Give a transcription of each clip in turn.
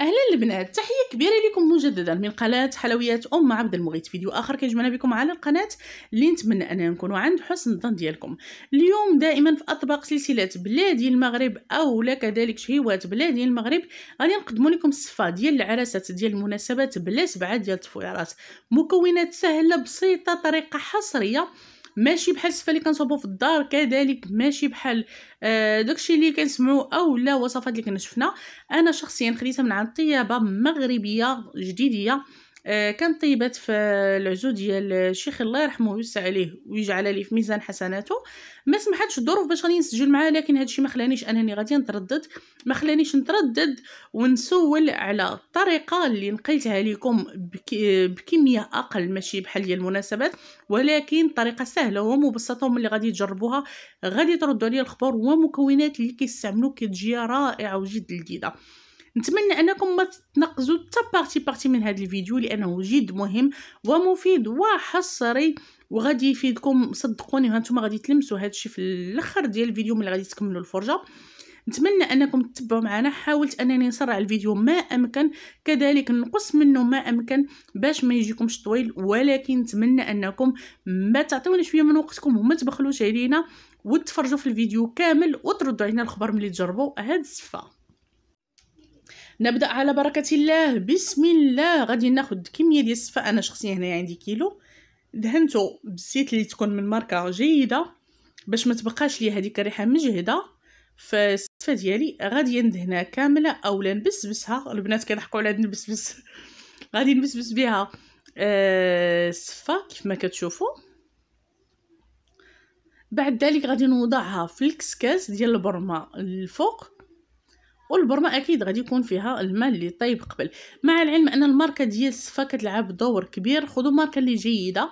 اهلا البنات تحيه كبيره لكم مجددا من قناه حلويات ام عبد المغيت فيديو اخر كيجمعنا بكم على القناه اللي نتمنى ان نكونوا عند حسن الظن ديالكم اليوم دائما في اطباق سلسله بلادي المغرب او لا كذلك شهيوات بلادي المغرب غادي نقدم لكم الصفه ديال العراسات ديال المناسبات بلا سبعه ديال التفويرات مكونات سهله بسيطه طريقه حصريه ماشي بحال السفه اللي كنصوبو في الدار كذلك ماشي بحال آه داكشي اللي كنسمعو او لا وصفات اللي كنا شفنا انا شخصيا خديتها من عند طيابه مغربيه جديديه آه، كان طيبت في العزو ديال الشيخ الله يرحمه ويوسع عليه ويجعل لي في ميزان حسناته ما سمحتش الظروف باش غادي نسجل معاه لكن هادشي ما خلانيش انني غادي نتردد ما خلانيش نتردد ونسول على الطريقه اللي نقلتها لكم بكميه اقل ماشي بحال ديال المناسبات ولكن طريقه سهله ومبسطه ومن اللي غادي تجربوها غادي تردوا عليا الخبر ومكونات اللي كيستعملوا كتجي رائعه وجد لذيذه نتمنى انكم ما تنقزوا حتى بارتي بارتي من هذا الفيديو لانه جد مهم ومفيد وحصري وغادي يفيدكم صدقوني هانتوما غادي تلمسوا هذا الشيء في الاخر ديال الفيديو ملي غادي تكملوا الفرجه نتمنى انكم تتبعوا معنا حاولت انني نسرع الفيديو ما امكن كذلك نقص منه ما امكن باش ما يجيكمش طويل ولكن نتمنى انكم ما تعطيونا شويه من وقتكم وما تبخلوش علينا وتفرجوا في الفيديو كامل وتردوا علينا الخبر ملي تجربوا هاد الصفه نبدا على بركه الله بسم الله غادي ناخذ كميه ديال الصفا انا شخصيا هنايا عندي كيلو دهنته بالزيت اللي تكون من ماركه جيده باش ما تبقاش لي هذيك الريحه مجهده فالصفه ديالي غادي ندهنها كامله اولا نبسبسها البنات كيضحكوا على هذا نبسبس غادي نبسبس بها الصفه آه كيف ما كتشوفوا بعد ذلك غادي نوضعها في الكسكاس ديال البرمه الفوق والبرمه اكيد غادي يكون فيها المال اللي طيب قبل مع العلم ان الماركه ديال الصفه كتلعب دور كبير خذوا ماركه اللي جيده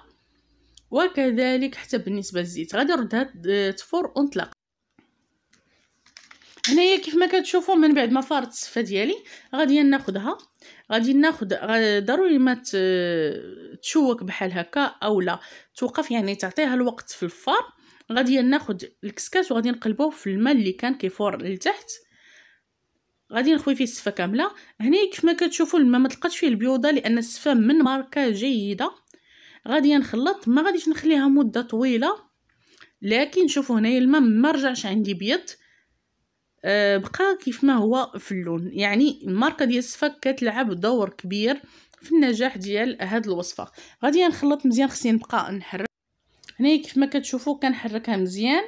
وكذلك حتى بالنسبه للزيت غادي نردها آه، تفور ونطلق هنايا كيف ما كتشوفوا من بعد ما فارت الصفه ديالي غادي ناخذها غادي ناخذ آه، ضروري ما تشوك بحال هكا او لا توقف يعني تعطيها الوقت في الفار غادي ناخذ الكسكاس وغادي نقلبوه في الماء اللي كان كيفور لتحت غادي نخوي فيه السفه كامله هنا كيف ما كتشوفوا الماء ما تلقاتش فيه البيوضه لان السفه من ماركه جيده غادي نخلط ما غاديش نخليها مده طويله لكن شوفوا هنايا الماء ما رجعش عندي بيض أه بقى كيف ما هو في اللون يعني الماركه ديال السفه كتلعب دور كبير في النجاح ديال هاد الوصفه غادي نخلط مزيان خصني نبقى نحرك هنايا كيف ما كتشوفوا كنحركها مزيان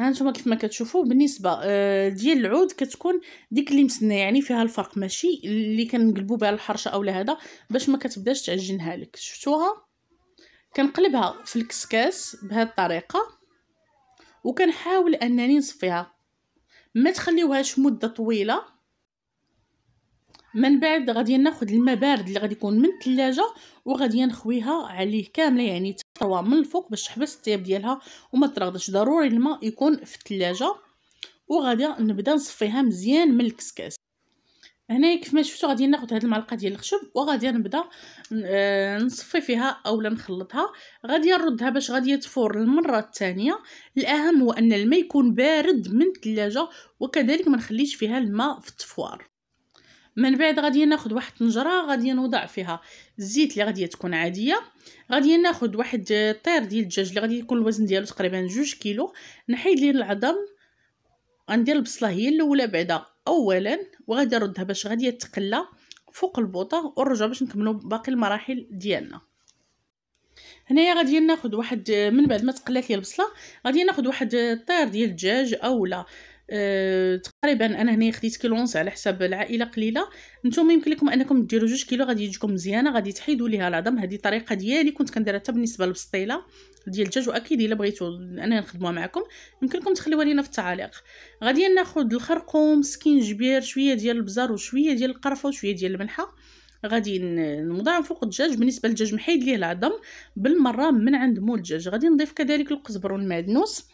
هانتوما كيف ما كتشوفوا بالنسبه آه، ديال العود كتكون ديك اللي مسنه يعني فيها الفرق ماشي اللي كنقلبوا بها الحرشه اولا هذا باش ما كتبداش تعجنها لك شفتوها كنقلبها في الكسكاس بهذه الطريقه وكنحاول انني نصفيها ما تخليوهاش مده طويله من بعد غادي ناخذ الماء بارد اللي غادي يكون من الثلاجه وغادي نخويها عليه كامله يعني تطوى من الفوق باش تحبس الطياب ديالها وما ترغدش ضروري الماء يكون في الثلاجه وغادي نبدا نصفيها مزيان من الكسكاس هنايا كيف ما شفتوا غادي ناخذ هذه المعلقه ديال الخشب وغادي نبدا آه، نصفي فيها اولا نخلطها غادي نردها باش غادي تفور المره الثانيه الاهم هو ان الماء يكون بارد من الثلاجه وكذلك ما نخليش فيها الماء في التفوار من بعد غادي ناخذ واحد الطنجره غادي نوضع فيها الزيت اللي غادي تكون عاديه غادي ناخذ واحد الطير ديال الدجاج اللي غادي يكون الوزن ديالو تقريبا جوج كيلو نحيد ليه العظم غندير البصله هي الاولى بعدا اولا وغادي نردها باش غادي تقلى فوق البوطه ونرجع باش نكملوا باقي المراحل ديالنا هنايا غادي ناخذ واحد من بعد ما تقلات لي البصله غادي ناخذ واحد الطير ديال الدجاج اولا أه تقريبا انا هنا خديت كيلونس على حساب العائله قليله نتوما يمكن لكم انكم ديروا جوج كيلو غادي يجيكم مزيانه غادي تحيدوا ليها العظم هذه الطريقه ديالي كنت كنديرها حتى بالنسبه للبسطيله ديال الدجاج واكيد الا بغيتو انا نخدموها معكم يمكن لكم تخليوها لينا في التعاليق غادي ناخذ الخرقوم سكينجبير شويه ديال البزار وشويه ديال القرفه وشويه ديال الملحه غادي نوضعهم فوق الدجاج بالنسبه للدجاج محيد ليه العظم بالمره من عند مول الدجاج غادي نضيف كذلك القزبر والمعدنوس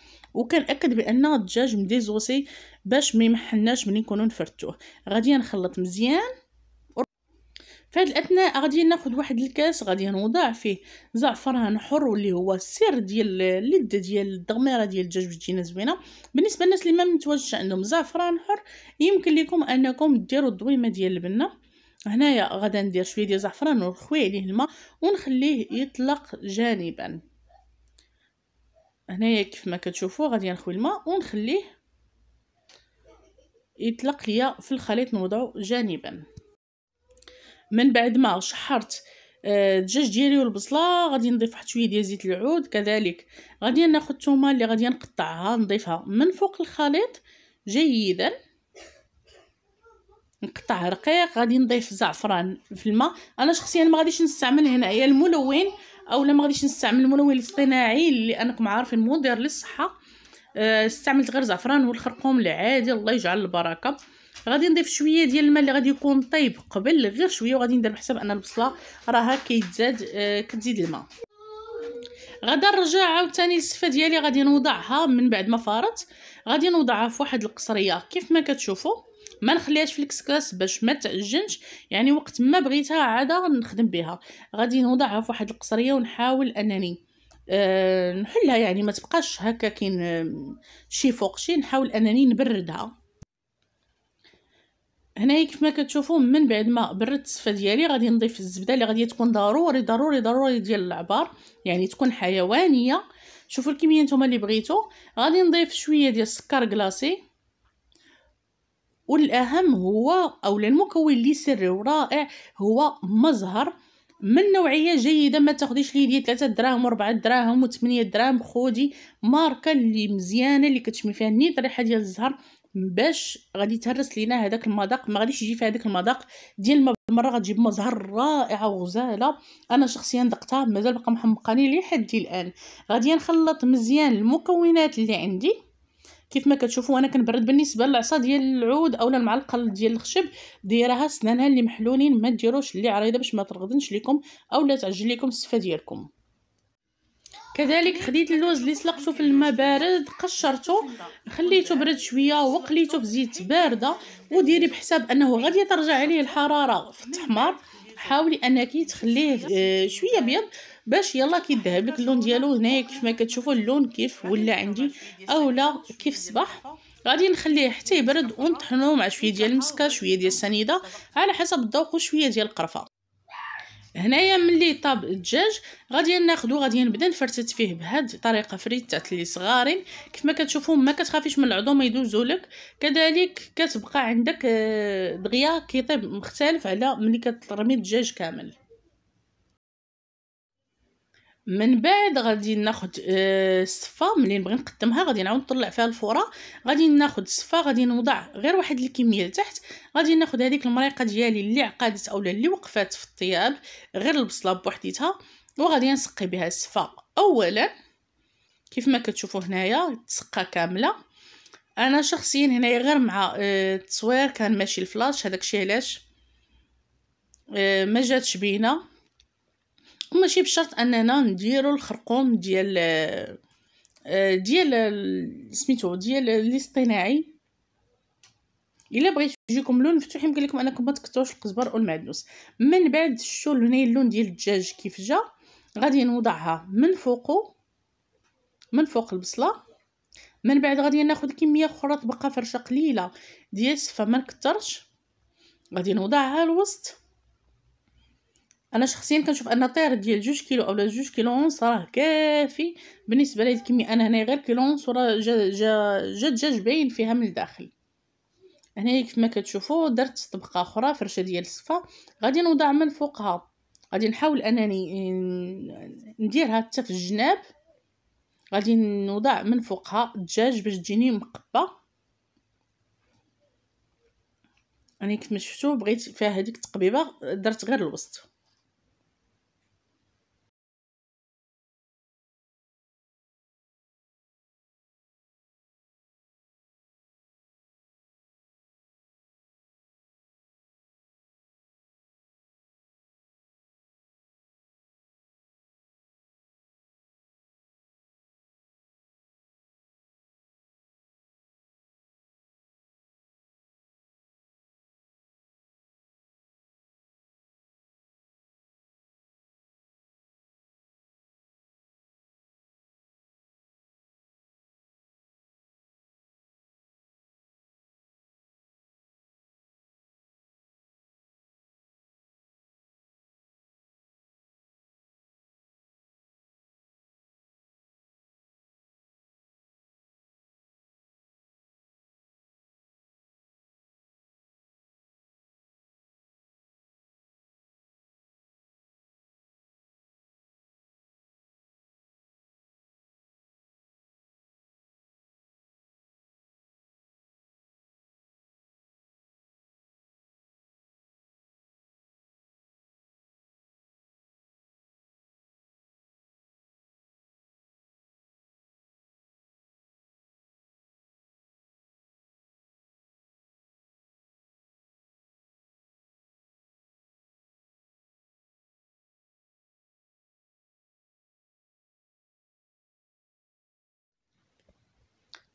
اكد بان الدجاج مديزوسي باش ما يمحناش ملي نكونوا نفرتوه غادي نخلط مزيان في هذه الاثناء غادي ناخذ واحد الكاس غادي نوضع فيه زعفران حر واللي هو السر ديال اللذه ديال الضميره ديال الدجاج باش تجينا زوينه بالنسبه للناس اللي ما متواجدش عندهم زعفران حر يمكن لكم انكم ديروا الضويمه ديال البنه هنايا غادي ندير شويه ديال زعفران ونخوي عليه الماء ونخليه يطلق جانبا هنايا كيف ما كتشوفوا غادي نخوي الماء ونخليه يطلق ليا في الخليط نوضعو جانبا من بعد ما شحرت آه، الدجاج ديالي والبصله غادي نضيف واحد شويه ديال زيت العود كذلك غادي ناخذ الثومه اللي غادي نقطعها نضيفها من فوق الخليط جيدا نقطعها رقيق غادي نضيف زعفران في الماء انا شخصيا ما غاديش نستعمل هنايا الملون او لا ما غاديش نستعمل الملون الاصطناعي لانكم عارفين مضر للصحه آه، استعملت غير زعفران والخرقوم العادي الله يجعل البركه غادي نضيف شويه ديال الماء اللي غادي يكون طيب قبل غير شويه وغادي ندير بحساب ان البصله راها كيتزاد آه، كتزيد الماء غدا نرجع عاوتاني السفه ديالي غادي نوضعها من بعد ما فارت غادي نوضعها في واحد القصريه كيف ما كتشوفوا ما نخليهاش في الكسكاس باش ما تعجنش يعني وقت ما بغيتها عاده نخدم بها غادي نوضعها في واحد القصريه ونحاول انني أه نحلها يعني ما تبقاش هكا كاين آه، شي فوق شي نحاول انني نبردها هنايا كيف ما كتشوفوا من بعد ما بردت الصفه ديالي غادي نضيف الزبده اللي غادي تكون ضروري ضروري ضروري ديال العبار يعني تكون حيوانيه شوفوا الكميه نتوما اللي بغيتو غادي نضيف شويه ديال السكر كلاصي والأهم هو أو المكون اللي سري ورائع هو مظهر من نوعيه جيده ما تاخديش ليه ديال 3 دراهم و4 دراهم و8 دراهم خودي ماركه اللي مزيانه اللي كتشمي فيها نيت ريحه ديال الزهر باش غادي تهرس لينا هذاك المذاق ما غاديش يجي في هذاك المذاق ديال المره غتجيب مظهر رائعه وغزاله انا شخصيا دقتها مازال باقا محمقاني لحد الان غادي نخلط مزيان المكونات اللي عندي كيف ما كتشوفوا انا كنبرد بالنسبه للعصا ديال العود اولا المعلقه ديال الخشب دايرها سنانها اللي محلولين ما ديروش اللي عريضه باش ما ترغدنش لكم اولا تعجل لكم السفه ديالكم كذلك خديت اللوز اللي سلقته في الماء بارد قشرته خليته برد شويه وقليته في زيت بارده وديري بحساب انه غادي ترجع عليه الحراره في التحمر حاولي انك تخليه آه، شويه ابيض باش يلا ذهب لك اللون ديالو هنايا كيف ما كتشوفوا اللون كيف ولا عندي اولا كيف صباح غادي نخليه حتى يبرد ونطحنوه مع شويه ديال المسكه شويه ديال السنيده على حسب الذوق وشويه ديال القرفه هنايا ملي طاب الدجاج غادي ناخذو غادي نبدا نفرتت فيه بهاد الطريقه فريتات اللي صغارين كيف ما كتشوفو ما كتخافيش من العظم يدوزو لك كذلك كتبقى عندك آه، دغيا كيطيب مختلف على ملي كترمي الدجاج كامل من بعد غادي ناخد الصفه آه، ملي نبغي نقدمها غادي نعاود نطلع فيها الفوره غادي ناخد الصفه غادي نوضع غير واحد الكميه لتحت غادي ناخد هذيك المريقه ديالي اللي عقدت اولا اللي وقفات في الطياب غير البصله بوحديتها وغادي نسقي بها الصفه اولا كيف ما كتشوفوا هنايا تسقى كامله انا شخصيا هنايا غير مع آه، التصوير كان ماشي الفلاش هذاك الشيء علاش آه، ما جاتش بينا ماشي بشرط اننا نديرو الخرقوم ديال آه، ديال سميتو ديال الاصطناعي الا بغيتو يجيكم لون مفتوح يمكن لكم انكم ما تكثروش القزبر والمعدنوس من بعد الشول هنا اللون ديال الدجاج كيف جا غادي نوضعها من فوقو من فوق البصله من بعد غادي ناخذ كميه اخرى تبقى فرشه قليله ديال السفه ما نكثرش غادي نوضعها الوسط انا شخصيا كنشوف ان طير ديال جوج كيلو اولا جوج كيلو ونص راه كافي بالنسبه لهاد الكميه انا هنا غير كيلو ونص وراه جا جا جا دجاج باين فيها من الداخل هنايا كيف ما كتشوفوا درت طبقه اخرى فرشه ديال الصفا غادي نوضع من فوقها غادي نحاول انني نديرها حتى في الجناب غادي نوضع من فوقها الدجاج باش تجيني مقبه انا يعني كيف ما شفتوا بغيت فيها هذيك التقبيبه درت غير الوسط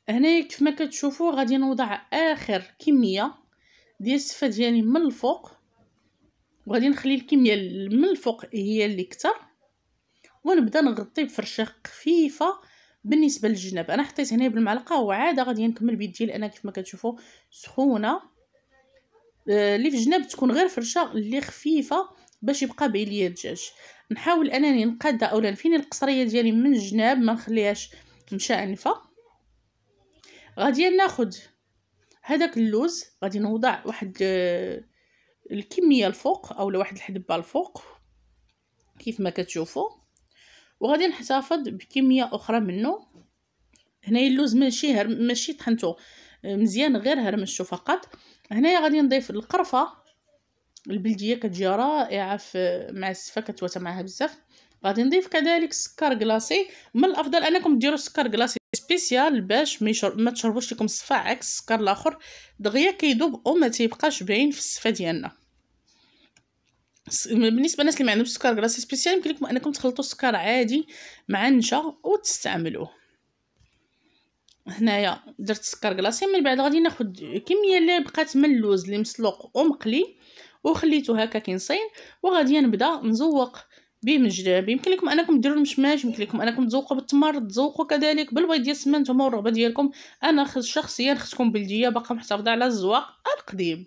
هنايا كيف ما كتشوفوا غادي نوضع اخر كميه ديال السفه ديالي من الفوق وغادي نخلي الكميه من الفوق هي اللي كثر ونبدا نغطي بفرشه خفيفه بالنسبه للجناب انا حطيت هنا بالمعلقه وعاده غادي نكمل بيد ديال انا كيف ما كتشوفوا سخونه آه، اللي في الجناب تكون غير فرشه اللي خفيفه باش يبقى باين ليا الدجاج نحاول انني نقاد اولا فين القصريه ديالي من الجناب ما نخليهاش مشعنفه غادي ناخد هذاك اللوز غادي نوضع واحد آه، الكميه الفوق اولا واحد الحدبه الفوق كيف ما كتشوفوا وغادي نحتفظ بكميه اخرى منه هنايا اللوز ماشي هر ماشي طحنته آه، مزيان غير هرمشتو فقط هنايا غادي نضيف القرفه البلديه كتجي رائعه في مع السفه كتواتى معها بزاف غادي نضيف كذلك سكر كلاصي من الافضل انكم ديروا سكر كلاصي سبيسيال باش ما تشربوش لكم الصفا عكس السكر الاخر دغيا كيذوب وما تيبقاش باين في الصفه ديالنا بالنسبه للناس اللي ما عندهمش سكر غراسي سبيسيال يمكن لكم انكم تخلطوا السكر عادي مع النشا وتستعملوه هنايا درت السكر كلاصي من بعد غادي ناخد كميه اللي بقات من اللوز اللي مسلوق ومقلي وخليته هكا كينصين وغادي نبدا نزوق به جلاب يمكن لكم انكم ديروا المشماش يمكن لكم انكم تزوقوا بالتمر تزوقوا كذلك بالبيض ديال السمن نتوما والرغبه ديالكم انا شخصيا خصكم بلديه باقا محتفظه على الزواق القديم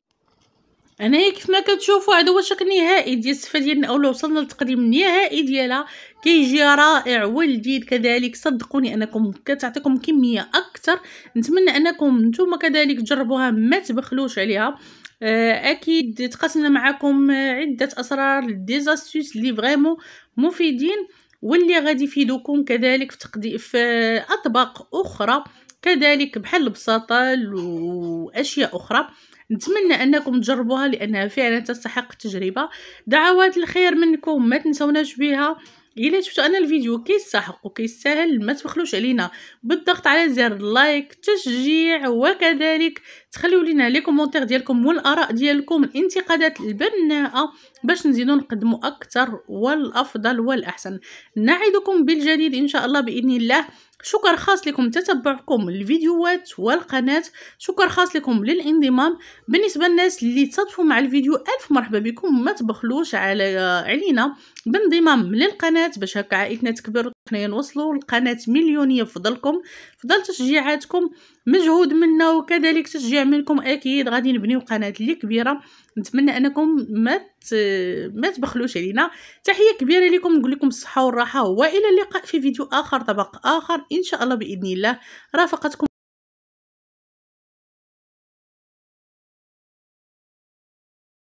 انايا كيف ما كتشوفوا هذا هو الشكل النهائي ديال السفه ديالنا اولا وصلنا للتقديم النهائي ديالها كيجي رائع ولذيذ كذلك صدقوني انكم كتعطيكم كميه اكثر نتمنى انكم نتوما كذلك تجربوها ما تبخلوش عليها آه، اكيد تقاسمنا معكم آه، عده اسرار ديزاستوس اللي فريمون مفيدين واللي غادي يفيدوكم كذلك في تقدي في آه، اطباق اخرى كذلك بحال البساطل واشياء اخرى نتمنى انكم تجربوها لانها فعلا تستحق التجربه دعوات الخير منكم ما تنسوناش بها الا شفتو ان الفيديو كيستحق وكيستاهل ما تبخلوش علينا بالضغط على زر لايك تشجيع وكذلك تخليو لينا لي كومونتير ديالكم والاراء ديالكم الانتقادات البناءه باش نزيدو نقدموا اكثر والافضل والاحسن نعدكم بالجديد ان شاء الله باذن الله شكر خاص لكم تتبعكم الفيديوهات والقناة شكر خاص لكم للانضمام بالنسبة للناس اللي تصدفوا مع الفيديو ألف مرحبا بكم ما تبخلوش على علينا بانضمام للقناة باش هكا عائلتنا تكبر حنايا نوصلوا لقناة مليونية فضلكم فضل تشجيعاتكم مجهود منا وكذلك تشجيع منكم أكيد غادي نبنيو قناة اللي كبيرة نتمنى انكم ما ما تبخلوش علينا تحيه كبيره لكم نقول لكم الصحه والراحه والى اللقاء في فيديو اخر طبق اخر ان شاء الله باذن الله رافقتكم